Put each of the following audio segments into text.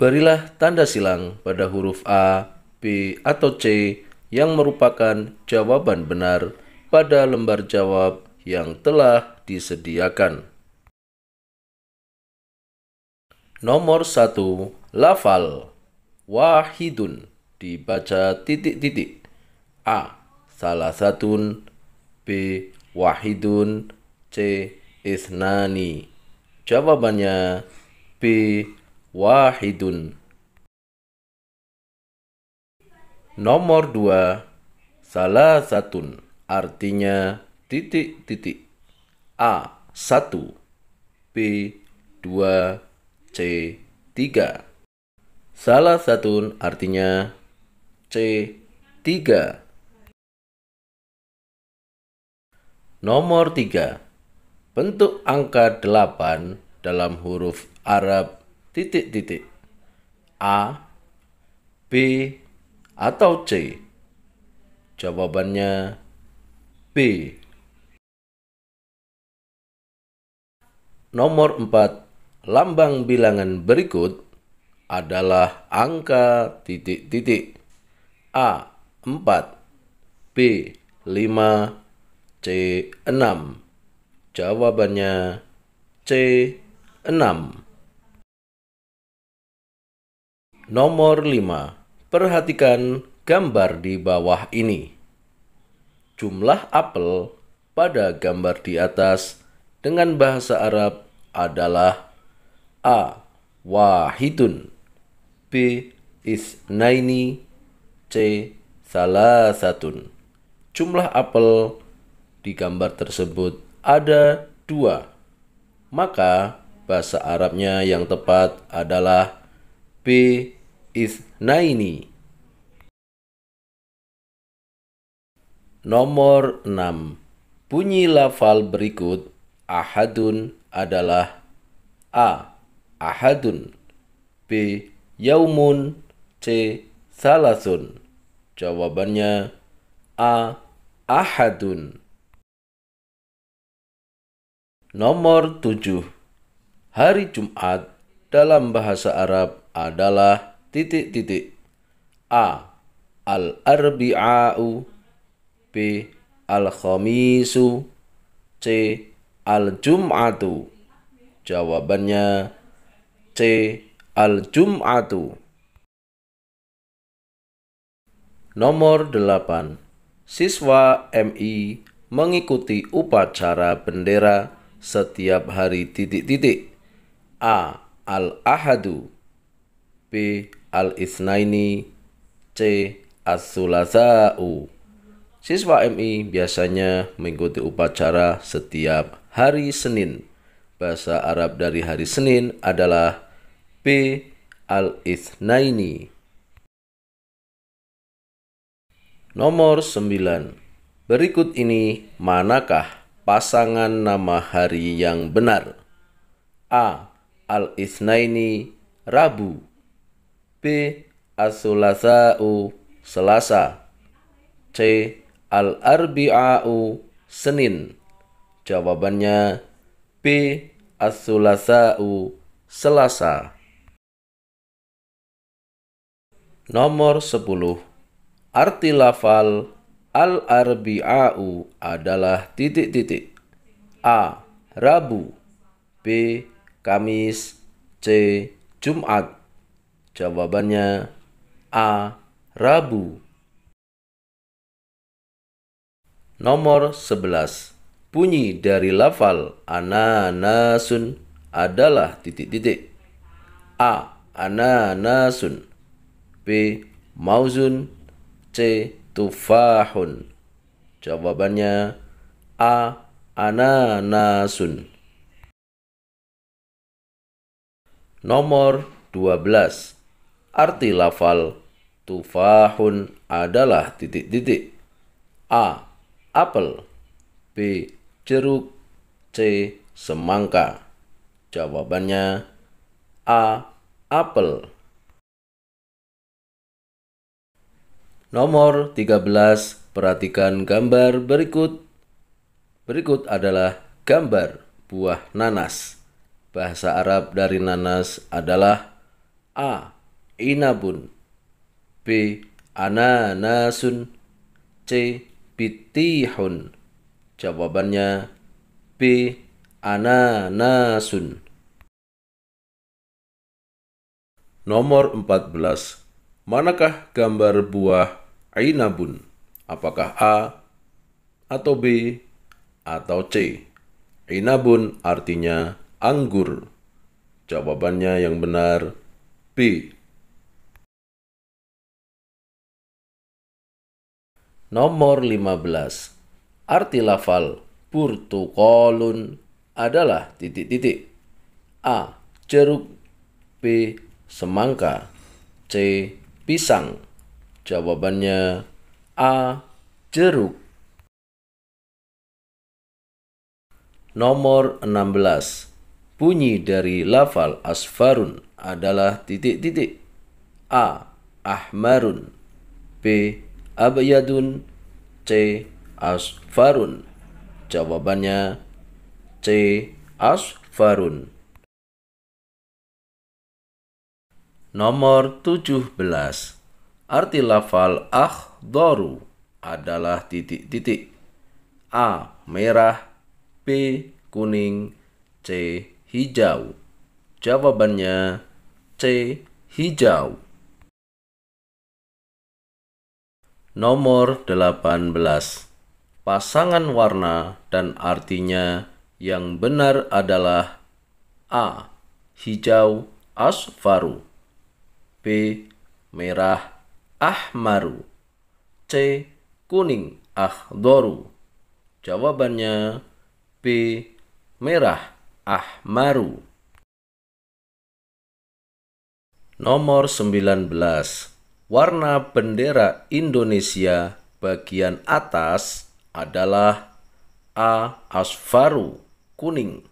Berilah tanda silang pada huruf A, B, atau C yang merupakan jawaban benar pada lembar jawab yang telah disediakan. Nomor 1. Lafal Wahidun dibaca titik-titik A. Salah satun B. Wahidun C. Isnani Jawabannya B wahidun. Nomor dua, salah satu artinya titik-titik. A. Satu. B. Dua. C. Tiga. Salah satu artinya C. Tiga. Nomor tiga. Bentuk angka delapan dalam huruf Arab titik titik A, B, atau C? Jawabannya B. Nomor 4. Lambang bilangan berikut adalah angka titik-titik. A. 4 B. 5 C. 6 Jawabannya C. 6 Nomor 5. Perhatikan gambar di bawah ini. Jumlah apel pada gambar di atas dengan bahasa Arab adalah A. Wahidun B. Isnaini C. Salasatun Jumlah apel di gambar tersebut ada dua. Maka bahasa Arabnya yang tepat adalah B is naini. E. Nomor 6. Bunyi lafal berikut ahadun adalah A. Ahadun B. Yaumun C. Salasun Jawabannya A. Ahadun Nomor 7 Hari Jumat dalam bahasa Arab adalah titik-titik A. Al-Arbi'a'u B. Al-Khamisu C. Al-Jum'atu Jawabannya C. Al-Jum'atu Nomor 8 Siswa MI mengikuti upacara bendera setiap hari titik-titik A. Al-Ahadu B. Al-Isnaini C. As-Sulasa'u Siswa MI biasanya mengikuti upacara setiap hari Senin. Bahasa Arab dari hari Senin adalah B. al isnaini. Nomor 9. Berikut ini manakah pasangan nama hari yang benar? A. al isnaini Rabu B. As-sulasa'u Selasa C. Al-arbi'a'u Senin Jawabannya B. As-sulasa'u Selasa Nomor 10 Arti lafal Al-arbi'a'u adalah titik-titik A. Rabu B. Kamis C. Jumat Jawabannya A. Rabu. Nomor 11. Bunyi dari lafal ananasun adalah titik-titik. A. Ananasun. B. Mauzun. C. Tufahun. Jawabannya A. Ananasun. Nomor 12. Arti lafal tufahun adalah titik-titik. A. Apel B. Jeruk C. Semangka Jawabannya A. Apel Nomor 13, perhatikan gambar berikut. Berikut adalah gambar buah nanas. Bahasa Arab dari nanas adalah A inabun B. Ananasun C. Bitihun Jawabannya B. Ananasun Nomor 14 Manakah gambar buah inabun? Apakah A atau B atau C? Inabun artinya anggur. Jawabannya yang benar B. Nomor 15. Arti lafal purtukolun adalah titik-titik. A. Jeruk B. Semangka C. Pisang Jawabannya A. Jeruk Nomor 16. Bunyi dari lafal asfarun adalah titik-titik. A. Ahmarun B abyadun C. Asfarun Jawabannya C. Asfarun Nomor 17 Arti lafal akhdaru adalah titik-titik A. Merah B. Kuning C. Hijau Jawabannya C. Hijau Nomor 18. Pasangan warna dan artinya yang benar adalah A. Hijau asfaru B. Merah ahmaru C. Kuning ahdoru Jawabannya B. Merah ahmaru Nomor 19 Warna bendera Indonesia bagian atas adalah A. Asfaru kuning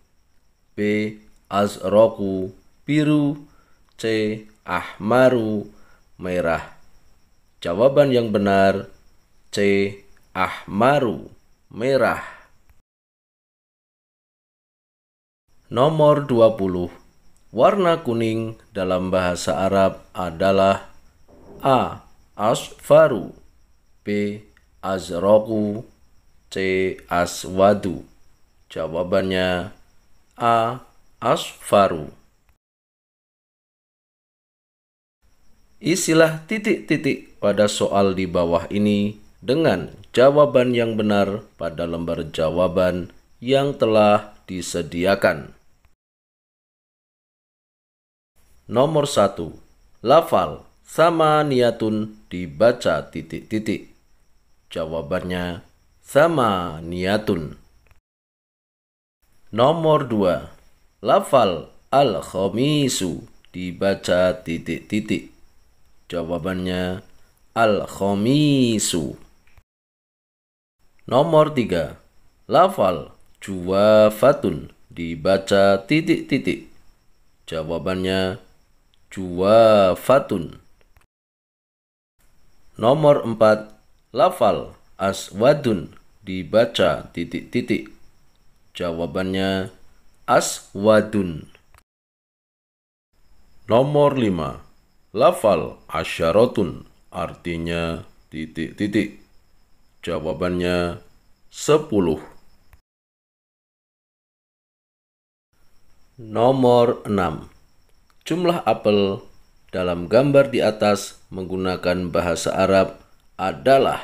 B. Azroku biru C. Ahmaru merah Jawaban yang benar C. Ahmaru merah Nomor 20 Warna kuning dalam bahasa Arab adalah A. Asfaru B. Azroku C. Aswadu Jawabannya A. Asfaru Isilah titik-titik pada soal di bawah ini dengan jawaban yang benar pada lembar jawaban yang telah disediakan. Nomor 1. Lafal sama niatun dibaca titik-titik? Jawabannya sama niatun. Nomor 2. Lafal al-khamisu dibaca titik-titik. Jawabannya al-khamisu. Nomor 3. Lafal juwafatun dibaca titik-titik. Jawabannya juwafatun. Nomor 4. Lafal aswadun dibaca titik-titik. Jawabannya aswadun. Nomor 5. Lafal asyaratun artinya titik-titik. Jawabannya 10. Nomor 6. Jumlah apel dalam gambar di atas menggunakan bahasa Arab adalah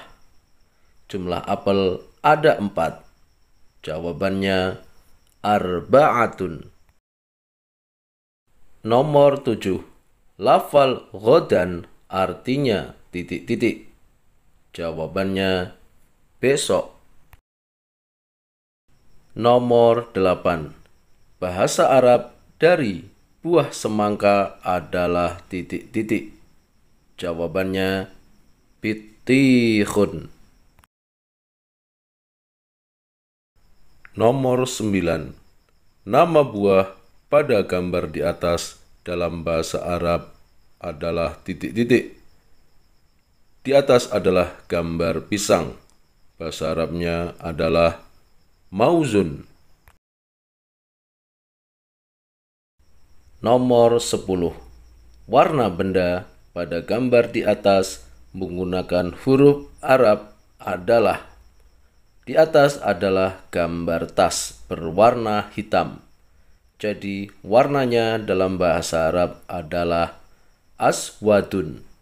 jumlah apel ada empat. Jawabannya arba'atun. Nomor tujuh. Lafal ghodan artinya titik-titik. Jawabannya besok. Nomor delapan. Bahasa Arab dari buah semangka adalah titik-titik? Jawabannya pitihun. Nomor 9. Nama buah pada gambar di atas dalam bahasa Arab adalah titik-titik. Di atas adalah gambar pisang. Bahasa Arabnya adalah mauzun. Nomor 10. Warna benda pada gambar di atas menggunakan huruf Arab adalah. Di atas adalah gambar tas berwarna hitam. Jadi warnanya dalam bahasa Arab adalah aswadun.